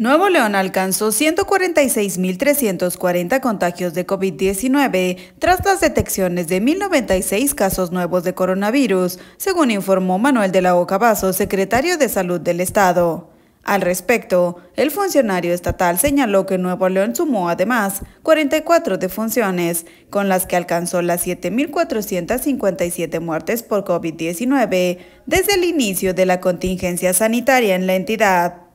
Nuevo León alcanzó 146.340 contagios de COVID-19 tras las detecciones de 1.096 casos nuevos de coronavirus, según informó Manuel de la Oca Vaso, secretario de Salud del Estado. Al respecto, el funcionario estatal señaló que Nuevo León sumó además 44 defunciones, con las que alcanzó las 7.457 muertes por COVID-19 desde el inicio de la contingencia sanitaria en la entidad.